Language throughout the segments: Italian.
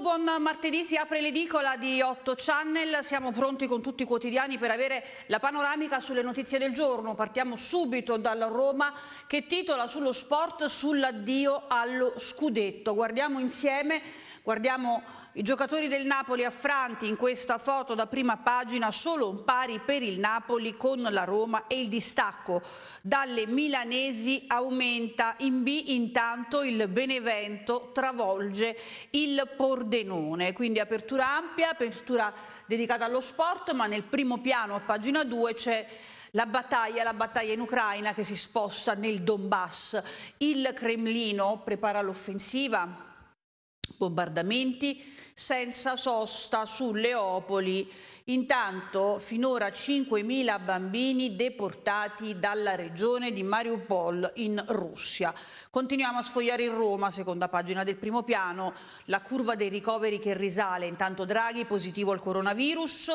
buon martedì, si apre l'edicola di 8 Channel, siamo pronti con tutti i quotidiani per avere la panoramica sulle notizie del giorno. Partiamo subito dalla Roma che titola sullo sport sull'addio allo scudetto. Guardiamo insieme Guardiamo i giocatori del Napoli affranti in questa foto da prima pagina, solo un pari per il Napoli con la Roma e il distacco dalle milanesi aumenta. In B intanto il Benevento travolge il Pordenone, quindi apertura ampia, apertura dedicata allo sport, ma nel primo piano a pagina 2 c'è la battaglia, la battaglia in Ucraina che si sposta nel Donbass. Il Cremlino prepara l'offensiva, bombardamenti senza sosta su Leopoli. Intanto finora 5.000 bambini deportati dalla regione di Mariupol in Russia. Continuiamo a sfogliare in Roma, seconda pagina del primo piano, la curva dei ricoveri che risale. Intanto Draghi positivo al coronavirus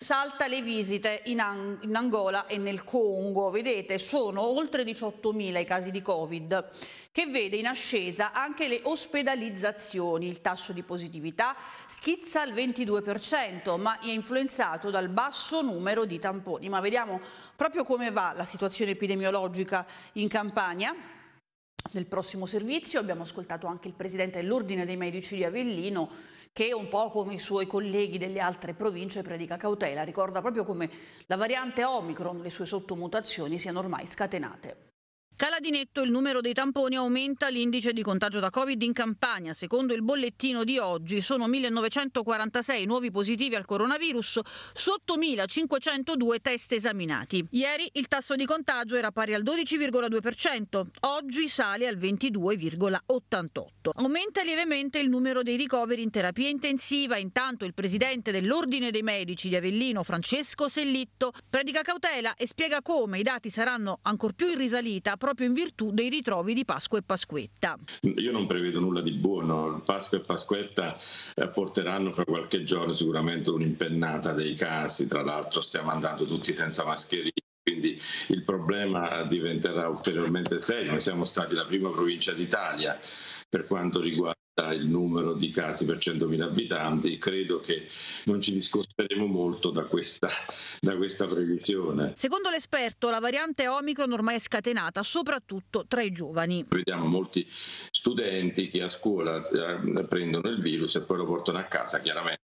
Salta le visite in, Ang in, Angola e nel Congo, vedete sono oltre 18.000 i casi di Covid, che vede in ascesa anche le ospedalizzazioni, il tasso di positività schizza al 22% ma è influenzato dal basso numero di tamponi. Ma vediamo proprio come va la situazione epidemiologica in Campania. Nel prossimo servizio abbiamo ascoltato anche il presidente dell'Ordine dei Medici di Avellino che un po' come i suoi colleghi delle altre province predica cautela, ricorda proprio come la variante Omicron, le sue sottomutazioni siano ormai scatenate. Cala di netto il numero dei tamponi aumenta l'indice di contagio da Covid in Campania. Secondo il bollettino di oggi sono 1946 nuovi positivi al coronavirus, sotto 1502 test esaminati. Ieri il tasso di contagio era pari al 12,2%, oggi sale al 22,88. Aumenta lievemente il numero dei ricoveri in terapia intensiva, intanto il presidente dell'Ordine dei Medici di Avellino, Francesco Sellitto, predica cautela e spiega come i dati saranno ancor più in risalita proprio in virtù dei ritrovi di Pasqua e Pasquetta. Io non prevedo nulla di buono, Pasqua e Pasquetta eh, porteranno fra qualche giorno sicuramente un'impennata dei casi, tra l'altro stiamo andando tutti senza mascherine quindi il problema diventerà ulteriormente serio. Noi siamo stati la prima provincia d'Italia per quanto riguarda il numero di casi per 100.000 abitanti, credo che non ci discosteremo molto da questa, da questa previsione. Secondo l'esperto, la variante Omicron ormai è scatenata, soprattutto tra i giovani. Vediamo molti studenti che a scuola eh, prendono il virus e poi lo portano a casa, chiaramente.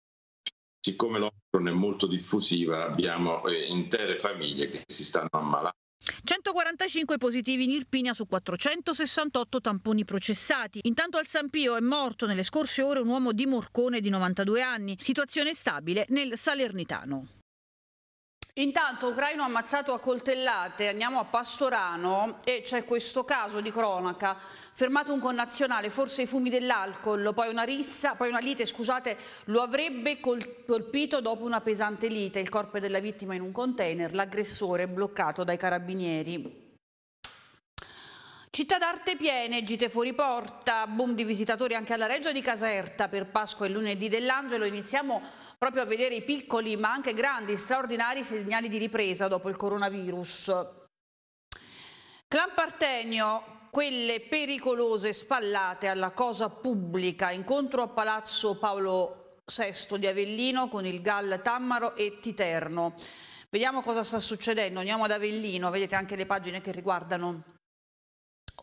Siccome l'Omicron è molto diffusiva, abbiamo eh, intere famiglie che si stanno ammalando 145 positivi in Irpinia su 468 tamponi processati. Intanto al San Pio è morto nelle scorse ore un uomo di Morcone di 92 anni, situazione stabile nel Salernitano. Intanto Ucraino ammazzato a coltellate, andiamo a Pastorano e c'è questo caso di cronaca, fermato un connazionale, forse i fumi dell'alcol, poi una rissa, poi una lite, scusate, lo avrebbe colpito dopo una pesante lite, il corpo della vittima in un container, l'aggressore bloccato dai carabinieri. Città d'arte piene, gite fuori porta, boom di visitatori anche alla Reggio di Caserta per Pasqua e lunedì dell'Angelo. Iniziamo proprio a vedere i piccoli ma anche grandi, straordinari segnali di ripresa dopo il coronavirus. Clan Partenio, quelle pericolose spallate alla cosa pubblica, incontro a Palazzo Paolo VI di Avellino con il Gal Tammaro e Titerno. Vediamo cosa sta succedendo, andiamo ad Avellino, vedete anche le pagine che riguardano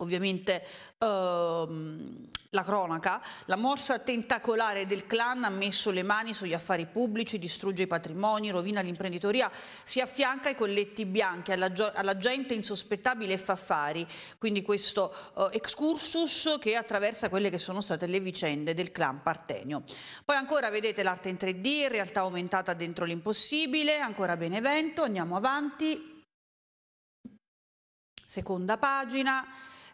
ovviamente ehm, la cronaca, la morsa tentacolare del clan ha messo le mani sugli affari pubblici, distrugge i patrimoni, rovina l'imprenditoria, si affianca ai colletti bianchi, alla, alla gente insospettabile e fa affari. Quindi questo eh, excursus che attraversa quelle che sono state le vicende del clan Partenio. Poi ancora vedete l'arte in 3D, realtà aumentata dentro l'impossibile, ancora Benevento, andiamo avanti. Seconda pagina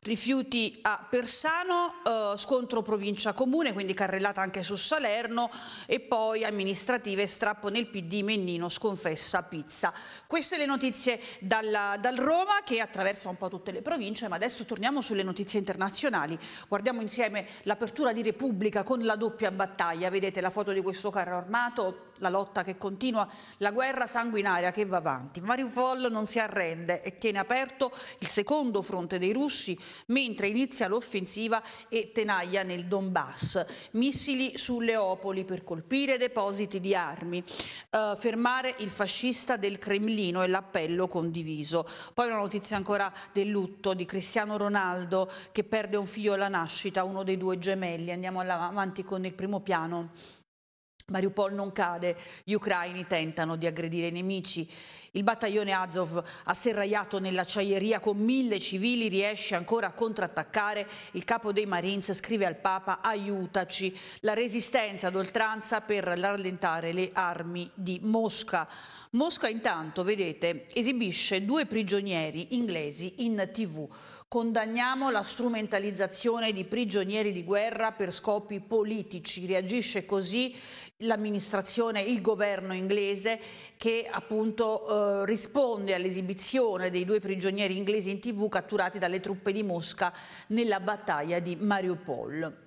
rifiuti a Persano, eh, scontro provincia comune, quindi carrellata anche su Salerno e poi amministrative, strappo nel PD, Mennino sconfessa pizza. Queste le notizie dalla, dal Roma che attraversa un po' tutte le province, ma adesso torniamo sulle notizie internazionali. Guardiamo insieme l'apertura di Repubblica con la doppia battaglia, vedete la foto di questo carro armato la lotta che continua, la guerra sanguinaria che va avanti. Mariupol non si arrende e tiene aperto il secondo fronte dei russi mentre inizia l'offensiva e tenaglia nel Donbass. Missili su Leopoli per colpire depositi di armi, eh, fermare il fascista del Cremlino e l'appello condiviso. Poi una notizia ancora del lutto di Cristiano Ronaldo che perde un figlio alla nascita, uno dei due gemelli. Andiamo avanti con il primo piano. Mariupol non cade, gli ucraini tentano di aggredire i nemici. Il battaglione Azov, asserragliato nell'acciaieria con mille civili, riesce ancora a contrattaccare. Il capo dei Marines scrive al Papa aiutaci, la resistenza ad oltranza per rallentare le armi di Mosca. Mosca intanto, vedete, esibisce due prigionieri inglesi in tv. Condanniamo la strumentalizzazione di prigionieri di guerra per scopi politici. Reagisce così l'amministrazione, il governo inglese che appunto eh, risponde all'esibizione dei due prigionieri inglesi in tv catturati dalle truppe di Mosca nella battaglia di Mariupol.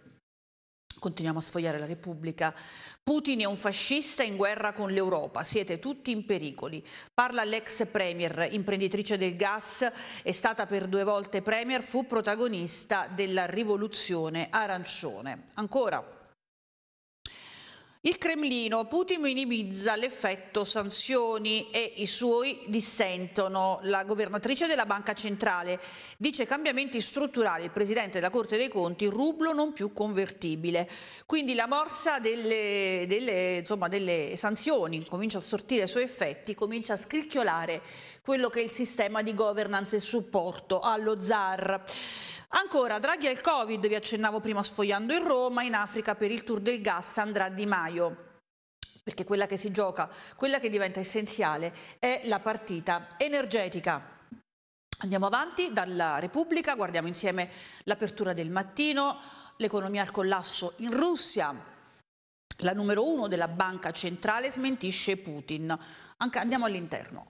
Continuiamo a sfogliare la Repubblica. Putin è un fascista in guerra con l'Europa, siete tutti in pericoli. Parla l'ex premier, imprenditrice del gas, è stata per due volte premier, fu protagonista della rivoluzione arancione. Ancora il Cremlino, Putin minimizza l'effetto sanzioni e i suoi dissentono. La governatrice della Banca Centrale dice cambiamenti strutturali, il presidente della Corte dei Conti, rublo non più convertibile. Quindi la morsa delle, delle, insomma, delle sanzioni comincia a sortire i suoi effetti, comincia a scricchiolare quello che è il sistema di governance e supporto allo ZAR. Ancora, Draghi al Covid, vi accennavo prima sfogliando in Roma, in Africa per il tour del gas andrà Di Maio perché quella che si gioca, quella che diventa essenziale è la partita energetica. Andiamo avanti dalla Repubblica, guardiamo insieme l'apertura del mattino, l'economia al collasso in Russia. La numero uno della banca centrale smentisce Putin. andiamo all'interno.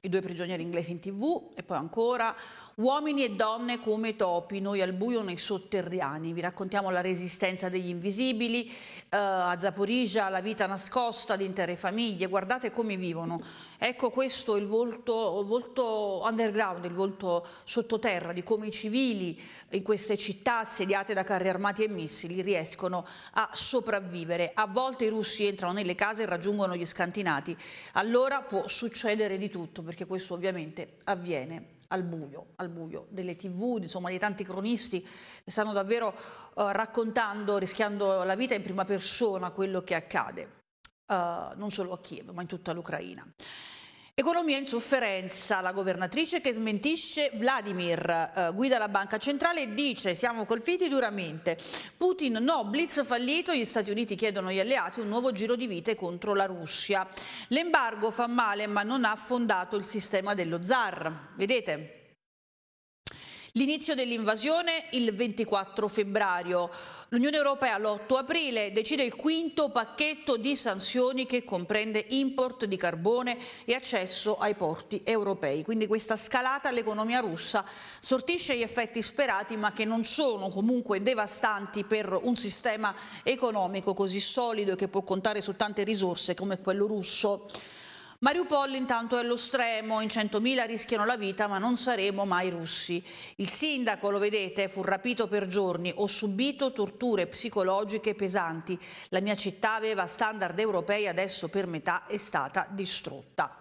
I due prigionieri inglesi in tv e poi ancora uomini e donne come topi, noi al buio nei sotterranei. Vi raccontiamo la resistenza degli invisibili, eh, a Zaporizia la vita nascosta di intere famiglie, guardate come vivono. Ecco questo il volto, il volto underground, il volto sottoterra di come i civili in queste città assediate da carri armati e missili riescono a sopravvivere. A volte i russi entrano nelle case e raggiungono gli scantinati, allora può succedere di tutto perché questo ovviamente avviene al buio, al buio delle tv, insomma di tanti cronisti che stanno davvero eh, raccontando, rischiando la vita in prima persona quello che accade, eh, non solo a Kiev ma in tutta l'Ucraina. Economia in sofferenza, la governatrice che smentisce Vladimir, eh, guida la banca centrale e dice siamo colpiti duramente. Putin no, blitz fallito, gli Stati Uniti chiedono agli alleati un nuovo giro di vite contro la Russia. L'embargo fa male ma non ha fondato il sistema dello zar. Vedete? L'inizio dell'invasione il 24 febbraio. L'Unione Europea l'8 aprile decide il quinto pacchetto di sanzioni che comprende import di carbone e accesso ai porti europei. Quindi questa scalata all'economia russa sortisce gli effetti sperati ma che non sono comunque devastanti per un sistema economico così solido e che può contare su tante risorse come quello russo. Mariupol intanto è lo stremo, in 100.000 rischiano la vita ma non saremo mai russi. Il sindaco, lo vedete, fu rapito per giorni, ho subito torture psicologiche pesanti. La mia città aveva standard europei, adesso per metà è stata distrutta.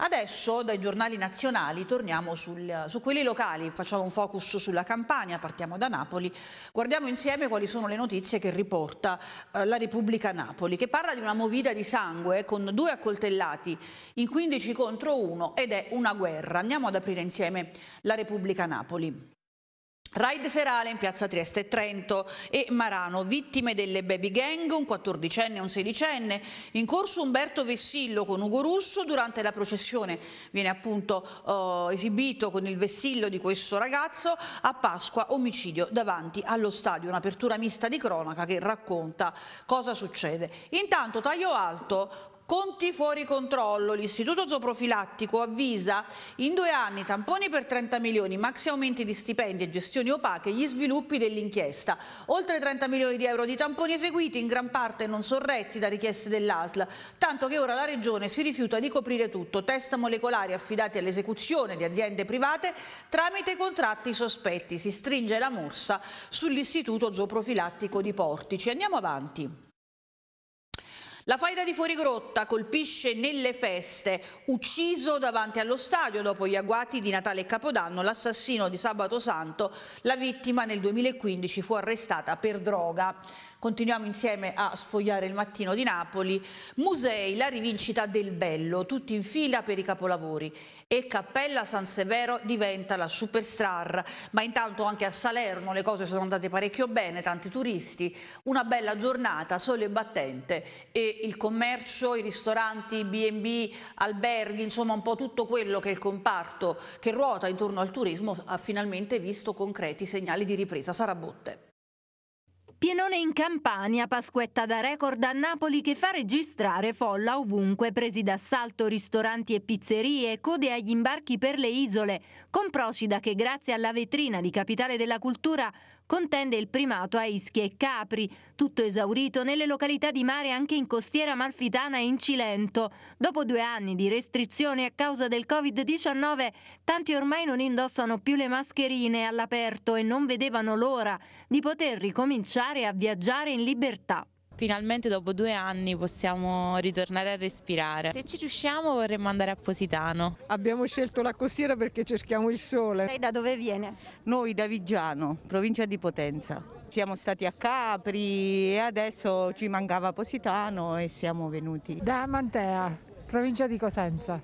Adesso dai giornali nazionali torniamo sul, su quelli locali, facciamo un focus sulla Campania, partiamo da Napoli, guardiamo insieme quali sono le notizie che riporta eh, la Repubblica Napoli, che parla di una movida di sangue eh, con due accoltellati in 15 contro 1 ed è una guerra. Andiamo ad aprire insieme la Repubblica Napoli. Raid serale in piazza Trieste Trento e Marano, vittime delle baby gang, un 14enne e un 16enne. In corso Umberto Vessillo con Ugo Russo, durante la processione viene appunto eh, esibito con il vessillo di questo ragazzo a Pasqua, omicidio davanti allo stadio, un'apertura mista di cronaca che racconta cosa succede. Intanto taglio alto Conti fuori controllo, l'istituto zooprofilattico avvisa in due anni tamponi per 30 milioni, maxi aumenti di stipendi e gestioni opache, gli sviluppi dell'inchiesta. Oltre 30 milioni di euro di tamponi eseguiti, in gran parte non sorretti da richieste dell'ASL, tanto che ora la Regione si rifiuta di coprire tutto, test molecolari affidati all'esecuzione di aziende private tramite contratti sospetti. Si stringe la morsa sull'istituto zooprofilattico di Portici. Andiamo avanti. La faida di Fuorigrotta colpisce nelle feste, ucciso davanti allo stadio dopo gli agguati di Natale e Capodanno, l'assassino di Sabato Santo, la vittima nel 2015 fu arrestata per droga. Continuiamo insieme a sfogliare il mattino di Napoli. Musei, la rivincita del bello, tutti in fila per i capolavori. E Cappella San Severo diventa la superstar. Ma intanto anche a Salerno le cose sono andate parecchio bene, tanti turisti. Una bella giornata, sole e battente. E il commercio, i ristoranti, i B&B, alberghi, insomma un po' tutto quello che è il comparto che ruota intorno al turismo ha finalmente visto concreti segnali di ripresa. Botte. Pienone in Campania, Pasquetta da record a Napoli che fa registrare folla ovunque, presi d'assalto ristoranti e pizzerie, code agli imbarchi per le isole, con Procida che grazie alla vetrina di Capitale della Cultura contende il primato a Ischia e Capri, tutto esaurito nelle località di mare anche in costiera malfitana e in Cilento. Dopo due anni di restrizioni a causa del Covid-19, tanti ormai non indossano più le mascherine all'aperto e non vedevano l'ora di poter ricominciare a viaggiare in libertà finalmente dopo due anni possiamo ritornare a respirare. Se ci riusciamo vorremmo andare a Positano. Abbiamo scelto la costiera perché cerchiamo il sole. Lei da dove viene? Noi da Vigiano, provincia di Potenza. Siamo stati a Capri e adesso ci mancava Positano e siamo venuti. Da Mantea, provincia di Cosenza.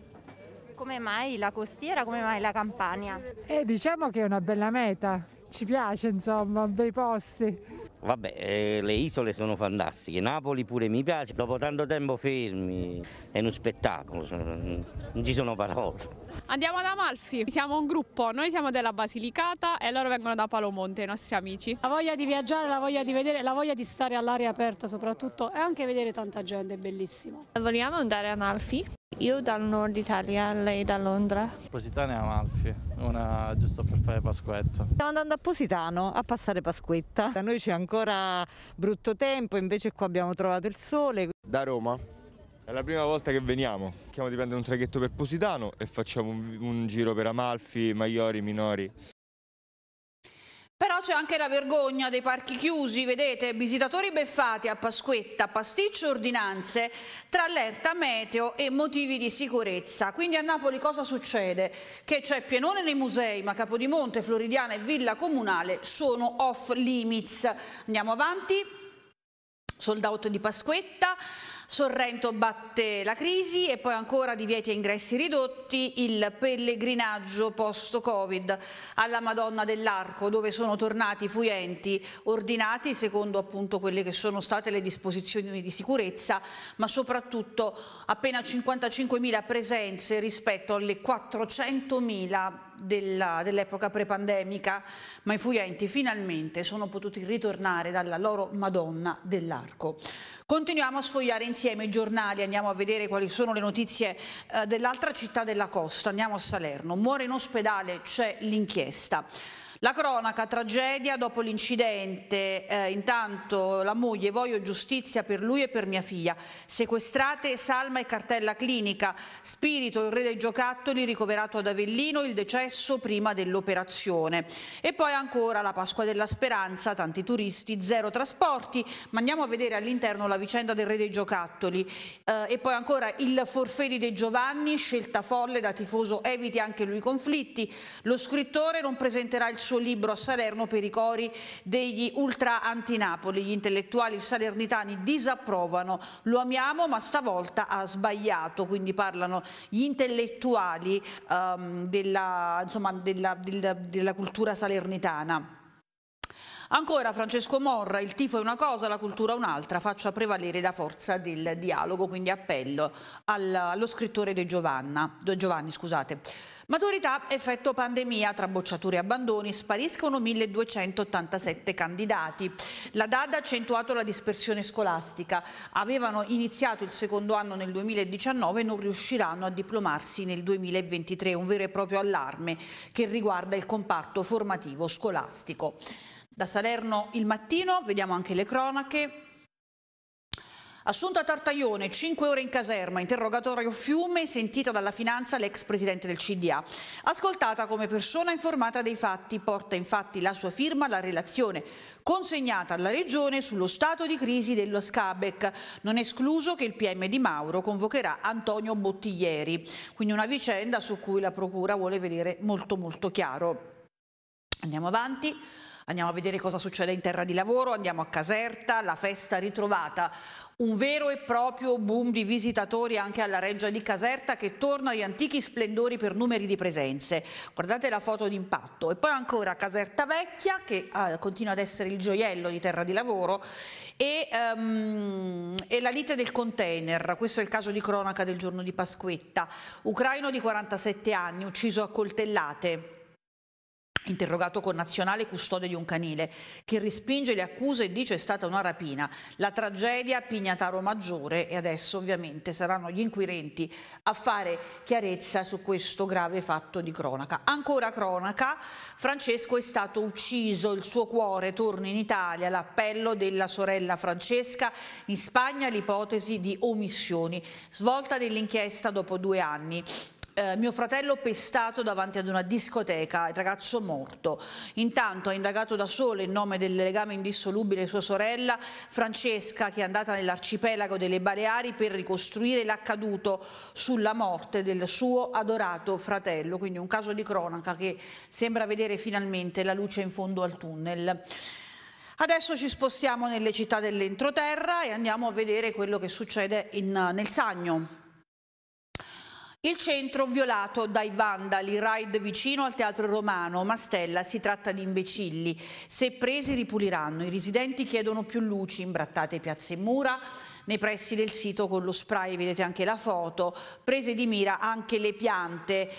Come mai la costiera, come mai la Campania? E eh, diciamo che è una bella meta, ci piace insomma, bei posti. Vabbè, eh, le isole sono fantastiche, Napoli pure mi piace, dopo tanto tempo fermi è uno spettacolo, non ci sono parole. Andiamo ad Amalfi, siamo un gruppo, noi siamo della Basilicata e loro vengono da Palomonte, i nostri amici. La voglia di viaggiare, la voglia di vedere, la voglia di stare all'aria aperta soprattutto e anche vedere tanta gente, è bellissimo. Vogliamo andare a Amalfi? Io dal nord Italia, lei da Londra. Positano e Amalfi, una giusto per fare Pasquetta. Stiamo andando a Positano a passare Pasquetta. Da noi c'è ancora brutto tempo, invece qua abbiamo trovato il sole. Da Roma? È la prima volta che veniamo. Chiamo di prendere un traghetto per Positano e facciamo un, un giro per Amalfi, Maiori, Minori. Però c'è anche la vergogna dei parchi chiusi, vedete, visitatori beffati a Pasquetta, pasticcio ordinanze tra allerta meteo e motivi di sicurezza. Quindi a Napoli cosa succede? Che c'è pienone nei musei, ma Capodimonte, Floridiana e Villa Comunale sono off limits. Andiamo avanti. Sold out di Pasquetta, Sorrento batte la crisi e poi ancora divieti e ingressi ridotti, il pellegrinaggio post-Covid alla Madonna dell'Arco dove sono tornati i fuyenti ordinati secondo appunto quelle che sono state le disposizioni di sicurezza ma soprattutto appena 55.000 presenze rispetto alle 400.000 dell'epoca pre-pandemica, ma i fuyenti finalmente sono potuti ritornare dalla loro Madonna dell'Arco. Continuiamo a sfogliare insieme i giornali, andiamo a vedere quali sono le notizie eh, dell'altra città della costa, andiamo a Salerno. Muore in ospedale, c'è l'inchiesta. La cronaca, tragedia dopo l'incidente, eh, intanto la moglie, voglio giustizia per lui e per mia figlia, sequestrate Salma e cartella clinica, Spirito, il re dei giocattoli, ricoverato ad Avellino, il decesso prima dell'operazione. E poi ancora la Pasqua della Speranza, tanti turisti, zero trasporti, ma andiamo a vedere all'interno la vicenda del re dei giocattoli. Eh, e poi ancora il forfè di De Giovanni, scelta folle da tifoso, eviti anche lui conflitti, lo scrittore non presenterà il suo suo libro a Salerno per i cori degli ultra antinapoli. Gli intellettuali salernitani disapprovano, lo amiamo ma stavolta ha sbagliato, quindi parlano gli intellettuali um, della, insomma, della, della, della cultura salernitana. Ancora Francesco Morra, il tifo è una cosa, la cultura un'altra, faccia prevalere la forza del dialogo, quindi appello allo scrittore De Giovanna, Giovanni. Scusate. Maturità, effetto pandemia, tra bocciature e abbandoni spariscono 1287 candidati. La DAD ha accentuato la dispersione scolastica. Avevano iniziato il secondo anno nel 2019 e non riusciranno a diplomarsi nel 2023, un vero e proprio allarme che riguarda il comparto formativo scolastico. Da Salerno il mattino vediamo anche le cronache, Assunta Tartaglione, 5 ore in caserma, interrogatorio Fiume, sentita dalla finanza l'ex presidente del CDA. Ascoltata come persona informata dei fatti, porta infatti la sua firma alla relazione consegnata alla Regione sullo stato di crisi dello Scabec, non escluso che il PM di Mauro convocherà Antonio Bottiglieri. Quindi una vicenda su cui la Procura vuole vedere molto molto chiaro. Andiamo avanti. Andiamo a vedere cosa succede in terra di lavoro, andiamo a Caserta, la festa ritrovata. Un vero e proprio boom di visitatori anche alla Reggia di Caserta che torna agli antichi splendori per numeri di presenze. Guardate la foto d'impatto. E poi ancora Caserta Vecchia che ah, continua ad essere il gioiello di terra di lavoro e, um, e la lite del container. Questo è il caso di cronaca del giorno di Pasquetta. Ucraino di 47 anni ucciso a coltellate interrogato con Nazionale custode di un canile, che respinge le accuse e dice è stata una rapina. La tragedia Pignataro Maggiore e adesso ovviamente saranno gli inquirenti a fare chiarezza su questo grave fatto di cronaca. Ancora cronaca, Francesco è stato ucciso, il suo cuore torna in Italia, l'appello della sorella Francesca, in Spagna l'ipotesi di omissioni, svolta dell'inchiesta dopo due anni eh, mio fratello pestato davanti ad una discoteca, il ragazzo morto. Intanto ha indagato da solo in nome del legame indissolubile sua sorella Francesca che è andata nell'arcipelago delle Baleari per ricostruire l'accaduto sulla morte del suo adorato fratello. Quindi un caso di cronaca che sembra vedere finalmente la luce in fondo al tunnel. Adesso ci spostiamo nelle città dell'entroterra e andiamo a vedere quello che succede in, nel Sagno, il centro violato dai vandali, raid vicino al Teatro Romano, Mastella, si tratta di imbecilli. Se presi ripuliranno, i residenti chiedono più luci, imbrattate piazze e mura, nei pressi del sito con lo spray, vedete anche la foto, prese di mira anche le piante.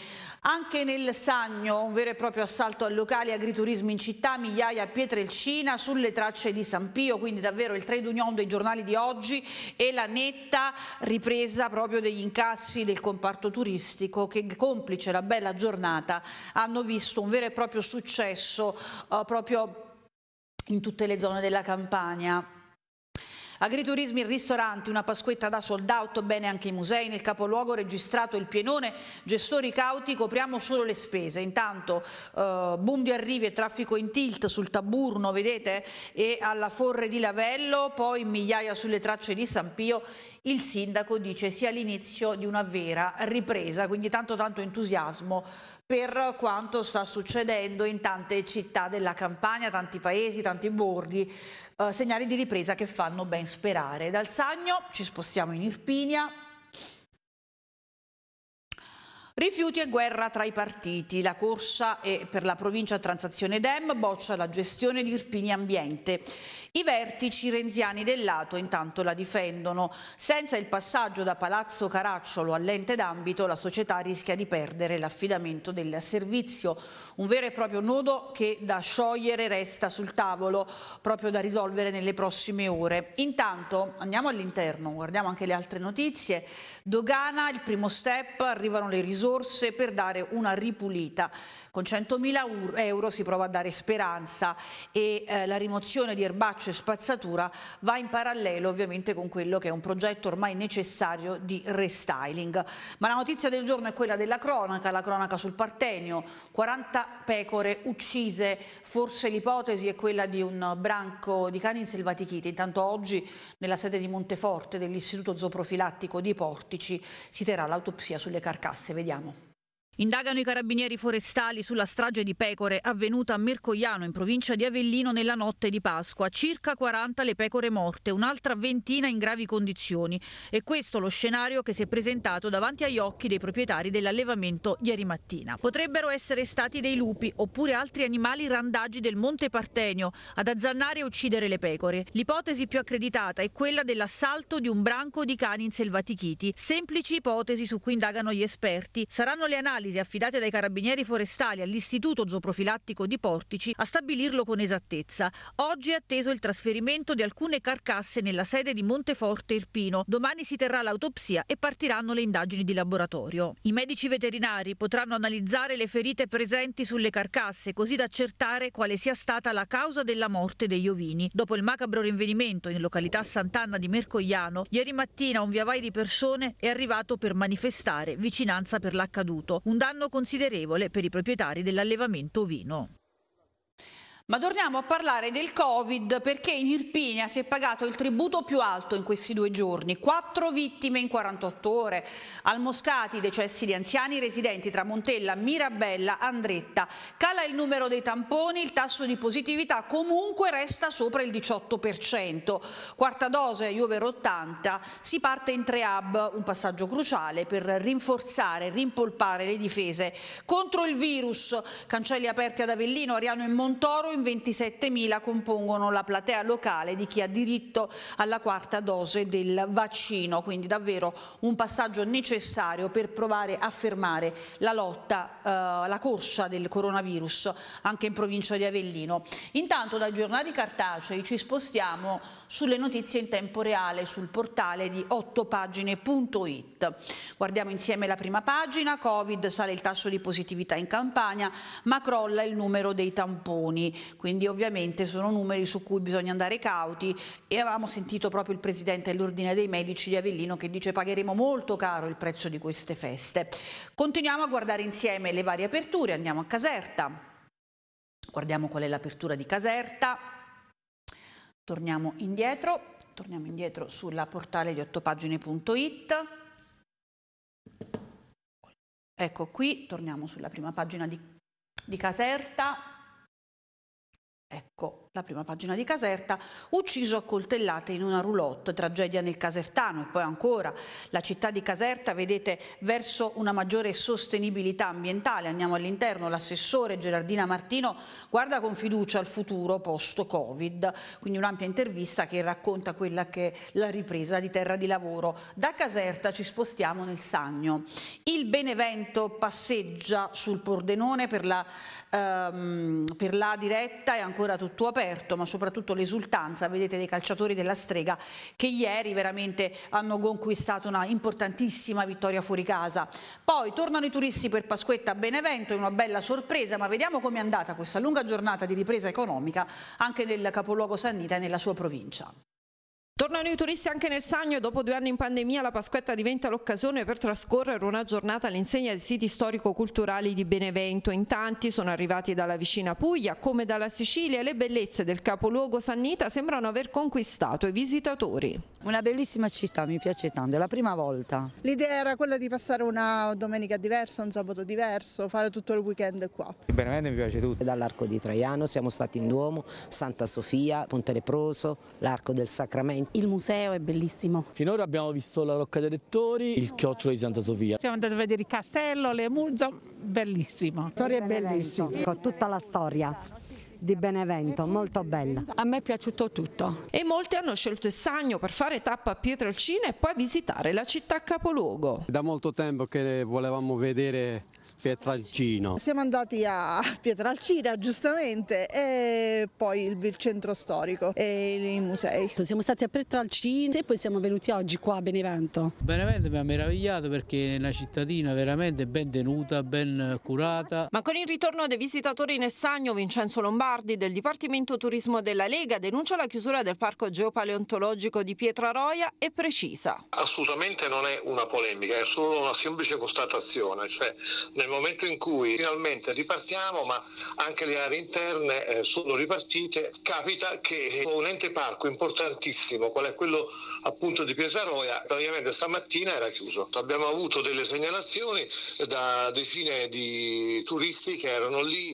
Anche nel Sagno, un vero e proprio assalto al locale agriturismo in città, migliaia a Pietrelcina sulle tracce di San Pio, quindi davvero il trade union dei giornali di oggi e la netta ripresa proprio degli incassi del comparto turistico che complice la bella giornata hanno visto un vero e proprio successo eh, proprio in tutte le zone della campagna. Agriturismi e ristoranti, una pasquetta da sold out, bene anche i musei, nel capoluogo registrato il pienone, gestori cauti, copriamo solo le spese. Intanto eh, boom di arrivi e traffico in tilt sul Taburno, vedete, e alla Forre di Lavello, poi migliaia sulle tracce di San Pio il sindaco dice sia l'inizio di una vera ripresa, quindi tanto tanto entusiasmo per quanto sta succedendo in tante città della Campania, tanti paesi, tanti borghi, eh, segnali di ripresa che fanno ben sperare. Dal Sagno ci spostiamo in Irpinia, Rifiuti e guerra tra i partiti. La corsa è per la provincia transazione Dem boccia la gestione di Irpini Ambiente. I vertici renziani del lato intanto la difendono. Senza il passaggio da Palazzo Caracciolo all'ente d'ambito la società rischia di perdere l'affidamento del servizio. Un vero e proprio nodo che da sciogliere resta sul tavolo, proprio da risolvere nelle prossime ore. Intanto andiamo all'interno, guardiamo anche le altre notizie. Dogana, il primo step, arrivano le risorse risorse per dare una ripulita. Con 100.000 euro si prova a dare speranza e eh, la rimozione di erbaccio e spazzatura va in parallelo ovviamente con quello che è un progetto ormai necessario di restyling. Ma la notizia del giorno è quella della cronaca, la cronaca sul Partenio, 40 pecore uccise, forse l'ipotesi è quella di un branco di cani in selvatichite. Intanto oggi nella sede di Monteforte dell'Istituto Zooprofilattico di Portici si terrà l'autopsia sulle carcasse. Vediamo preghiamo. Indagano i carabinieri forestali sulla strage di pecore avvenuta a Mercogliano in provincia di Avellino nella notte di Pasqua. Circa 40 le pecore morte, un'altra ventina in gravi condizioni. E questo lo scenario che si è presentato davanti agli occhi dei proprietari dell'allevamento ieri mattina. Potrebbero essere stati dei lupi oppure altri animali randaggi del Monte Partenio ad azzannare e uccidere le pecore. L'ipotesi più accreditata è quella dell'assalto di un branco di cani in selvatichiti. Semplici ipotesi su cui indagano gli esperti. Saranno le analisi analisi affidate dai carabinieri forestali all'Istituto Zooprofilattico di Portici a stabilirlo con esattezza. Oggi è atteso il trasferimento di alcune carcasse nella sede di Monteforte Irpino. Domani si terrà l'autopsia e partiranno le indagini di laboratorio. I medici veterinari potranno analizzare le ferite presenti sulle carcasse così da accertare quale sia stata la causa della morte degli ovini. Dopo il macabro rinvenimento in località Sant'Anna di Mercogliano, ieri mattina un viavai di persone è arrivato per manifestare vicinanza per l'accaduto. Un un danno considerevole per i proprietari dell'allevamento ovino. Ma torniamo a parlare del Covid perché in Irpinia si è pagato il tributo più alto in questi due giorni, Quattro vittime in 48 ore, al Moscati decessi di anziani residenti tra Montella, Mirabella, Andretta, cala il numero dei tamponi, il tasso di positività comunque resta sopra il 18%, quarta dose Juve 80, si parte in tre hub, un passaggio cruciale per rinforzare, rimpolpare le difese contro il virus, cancelli aperti ad Avellino, Ariano e Montoro, in 27.000 compongono la platea locale di chi ha diritto alla quarta dose del vaccino, quindi davvero un passaggio necessario per provare a fermare la lotta, eh, la corsa del coronavirus anche in provincia di Avellino. Intanto da giornali cartacei ci spostiamo sulle notizie in tempo reale sul portale di 8pagine.it. Guardiamo insieme la prima pagina, Covid sale il tasso di positività in campagna ma crolla il numero dei tamponi quindi ovviamente sono numeri su cui bisogna andare cauti e avevamo sentito proprio il Presidente dell'Ordine dei Medici di Avellino che dice pagheremo molto caro il prezzo di queste feste. Continuiamo a guardare insieme le varie aperture, andiamo a Caserta, guardiamo qual è l'apertura di Caserta, torniamo indietro, torniamo indietro sulla portale di ottopagine.it, ecco qui, torniamo sulla prima pagina di, di Caserta, Ecco, la prima pagina di Caserta, ucciso a coltellate in una roulotte, tragedia nel Casertano e poi ancora la città di Caserta, vedete, verso una maggiore sostenibilità ambientale, andiamo all'interno, l'assessore Gerardina Martino guarda con fiducia al futuro post-Covid, quindi un'ampia intervista che racconta quella che è la ripresa di terra di lavoro. Da Caserta ci spostiamo nel Sagno. Il Benevento passeggia sul Pordenone per la, ehm, per la diretta, è ancora tutto aperto scoperto, ma soprattutto l'esultanza, vedete, dei calciatori della Strega che ieri veramente hanno conquistato una importantissima vittoria fuori casa. Poi tornano i turisti per Pasquetta a Benevento, è una bella sorpresa, ma vediamo com'è andata questa lunga giornata di ripresa economica anche nel capoluogo Sannita e nella sua provincia. Tornano i turisti anche nel Sagno e dopo due anni in pandemia la Pasquetta diventa l'occasione per trascorrere una giornata all'insegna dei siti storico-culturali di Benevento. In tanti sono arrivati dalla vicina Puglia come dalla Sicilia e le bellezze del capoluogo Sannita sembrano aver conquistato i visitatori. Una bellissima città, mi piace tanto, è la prima volta. L'idea era quella di passare una domenica diversa, un sabato diverso, fare tutto il weekend qua. Il Benevento mi piace tutto. Dall'Arco di Traiano siamo stati in Duomo, Santa Sofia, Ponte Leproso, l'Arco del Sacramento il museo è bellissimo. Finora abbiamo visto la Rocca dei Rettori, il Chiotro di Santa Sofia. Siamo andati a vedere il castello, le Murgia, bellissimo. La storia è bellissima, ecco, tutta la storia di Benevento, molto bella. A me è piaciuto tutto. E molti hanno scelto il Sagno per fare tappa a Pietrelcina e poi visitare la città capoluogo. Da molto tempo che volevamo vedere Pietralcino. Siamo andati a Pietralcina giustamente e poi il centro storico e i musei. Siamo stati a Pietralcina e poi siamo venuti oggi qua a Benevento. Benevento mi ha meravigliato perché è una cittadina veramente ben tenuta, ben curata. Ma con il ritorno dei visitatori in Essagno, Vincenzo Lombardi del Dipartimento Turismo della Lega denuncia la chiusura del parco geopaleontologico di Pietraroia e precisa. Assolutamente non è una polemica, è solo una semplice constatazione, cioè nel momento in cui finalmente ripartiamo, ma anche le aree interne eh, sono ripartite, capita che un ente parco importantissimo, qual è quello appunto di Pesaroia, praticamente stamattina era chiuso. Abbiamo avuto delle segnalazioni da decine di turisti che erano lì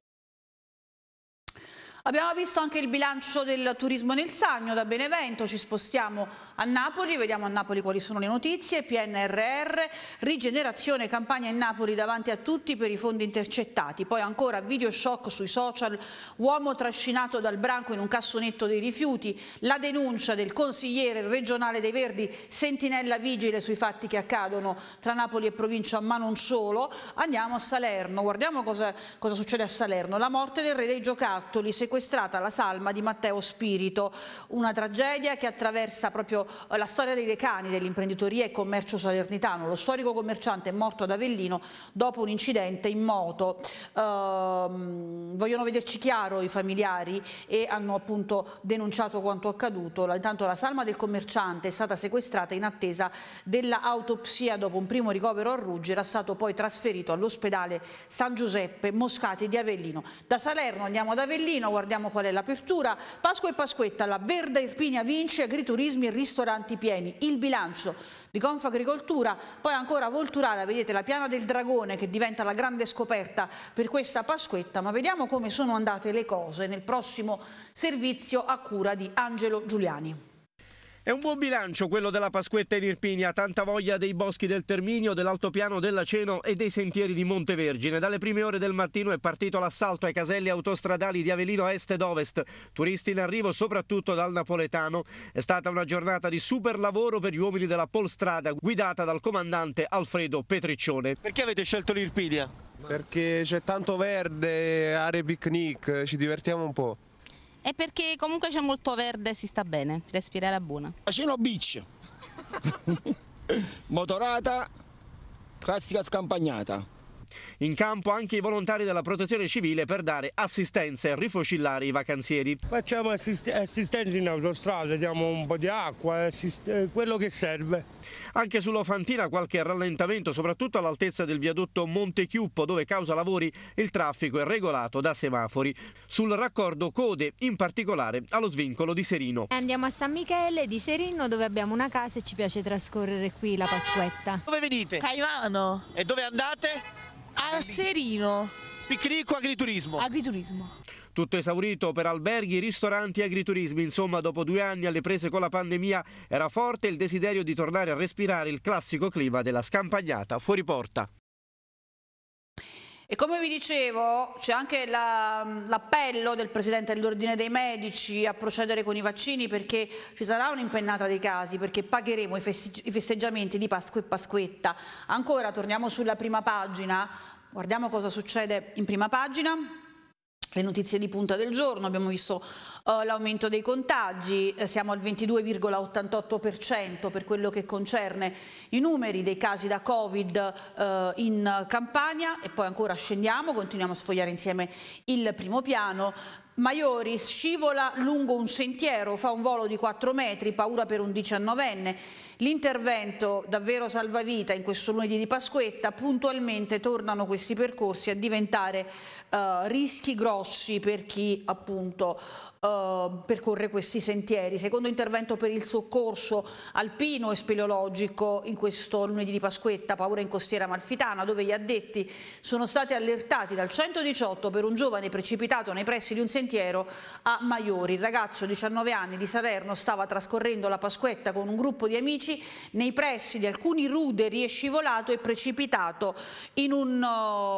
Abbiamo visto anche il bilancio del turismo nel Sagno da Benevento, ci spostiamo a Napoli, vediamo a Napoli quali sono le notizie, PNRR, rigenerazione campagna in Napoli davanti a tutti per i fondi intercettati, poi ancora video shock sui social, uomo trascinato dal branco in un cassonetto dei rifiuti, la denuncia del consigliere regionale dei Verdi, sentinella vigile sui fatti che accadono tra Napoli e provincia, ma non solo. Andiamo a Salerno, guardiamo cosa, cosa succede a Salerno, la morte del re dei giocattoli, sequestrata la salma di Matteo Spirito, una tragedia che attraversa proprio eh, la storia dei decani dell'imprenditoria e commercio salernitano, lo storico commerciante morto ad Avellino dopo un incidente in moto. Ehm, vogliono vederci chiaro i familiari e hanno appunto denunciato quanto accaduto. Intanto la salma del commerciante è stata sequestrata in attesa dell'autopsia dopo un primo ricovero a Ruggi, era stato poi trasferito all'ospedale San Giuseppe Moscati di Avellino. Da Salerno andiamo ad Avellino, guardiamo qual è l'apertura. Pasqua e Pasquetta, la verde Irpinia vince, agriturismi e ristoranti pieni. Il bilancio di Confagricoltura, poi ancora Volturara, vedete la piana del Dragone che diventa la grande scoperta per questa Pasquetta, ma vediamo come sono andate le cose nel prossimo servizio a cura di Angelo Giuliani. È un buon bilancio quello della Pasquetta in Irpinia, tanta voglia dei boschi del Terminio, dell'altopiano dell'Aceno e dei sentieri di Montevergine. Dalle prime ore del mattino è partito l'assalto ai caselli autostradali di Avellino Est ed Ovest, turisti in arrivo soprattutto dal napoletano. È stata una giornata di super lavoro per gli uomini della Polstrada, guidata dal comandante Alfredo Petriccione. Perché avete scelto l'Irpinia? Perché c'è tanto verde, aree picnic, ci divertiamo un po'. È perché comunque c'è molto verde, e si sta bene, respirare a buona. Facino beach, motorata, classica scampagnata. In campo anche i volontari della protezione civile per dare assistenza e rifocillare i vacanzieri. Facciamo assist assistenza in autostrada, diamo un po' di acqua, eh, quello che serve. Anche sull'Ofantina qualche rallentamento, soprattutto all'altezza del viadotto Montechiuppo, dove causa lavori il traffico è regolato da semafori. Sul raccordo code, in particolare allo svincolo di Serino. Andiamo a San Michele di Serino, dove abbiamo una casa e ci piace trascorrere qui la Pasquetta. Dove venite? Caivano. E dove andate? A Serino. Picnico agriturismo. Agriturismo. Tutto esaurito per alberghi, ristoranti e agriturismi. Insomma, dopo due anni alle prese con la pandemia era forte il desiderio di tornare a respirare il classico clima della scampagnata fuori porta. E come vi dicevo c'è anche l'appello la, del Presidente dell'Ordine dei Medici a procedere con i vaccini perché ci sarà un'impennata dei casi, perché pagheremo i, festeggi i festeggiamenti di Pasqua e Pasquetta. Ancora torniamo sulla prima pagina Guardiamo cosa succede in prima pagina. Le notizie di punta del giorno, abbiamo visto uh, l'aumento dei contagi, eh, siamo al 22,88% per quello che concerne i numeri dei casi da Covid uh, in Campania e poi ancora scendiamo, continuiamo a sfogliare insieme il primo piano, Maiori scivola lungo un sentiero, fa un volo di 4 metri, paura per un diciannovenne. L'intervento davvero salvavita in questo lunedì di Pasquetta, puntualmente tornano questi percorsi a diventare eh, rischi grossi per chi appunto Ehm, percorre questi sentieri. Secondo intervento per il soccorso alpino e speleologico in questo lunedì di Pasquetta, paura in costiera malfitana, dove gli addetti sono stati allertati dal 118 per un giovane precipitato nei pressi di un sentiero a Maiori. Il ragazzo, 19 anni, di Salerno, stava trascorrendo la Pasquetta con un gruppo di amici nei pressi di alcuni ruderi è scivolato e precipitato in un,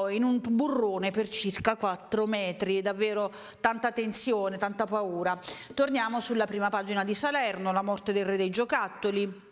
eh, in un burrone per circa 4 metri. Davvero tanta tensione, tanta paura paura. Torniamo sulla prima pagina di Salerno, la morte del re dei giocattoli.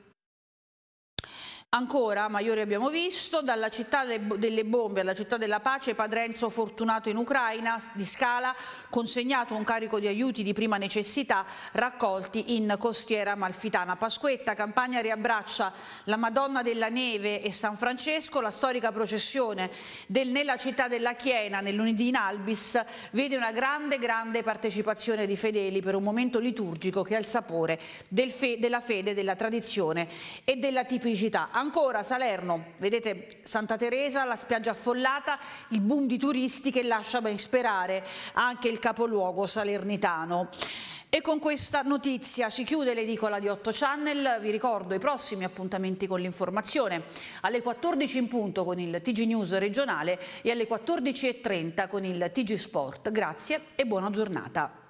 Ancora, Maiori abbiamo visto, dalla città delle bombe alla città della pace, padre Enzo Fortunato in Ucraina, di Scala, consegnato un carico di aiuti di prima necessità raccolti in costiera malfitana. Pasquetta, Campagna riabbraccia la Madonna della Neve e San Francesco, la storica processione del, nella città della Chiena, nel lunedì in Albis, vede una grande, grande partecipazione di fedeli per un momento liturgico che ha il sapore del fe, della fede, della tradizione e della tipicità Ancora Salerno, vedete Santa Teresa, la spiaggia affollata, il boom di turisti che lascia ben sperare anche il capoluogo salernitano. E con questa notizia si chiude l'edicola di 8 Channel, vi ricordo i prossimi appuntamenti con l'informazione, alle 14 in punto con il TG News regionale e alle 14.30 con il TG Sport. Grazie e buona giornata.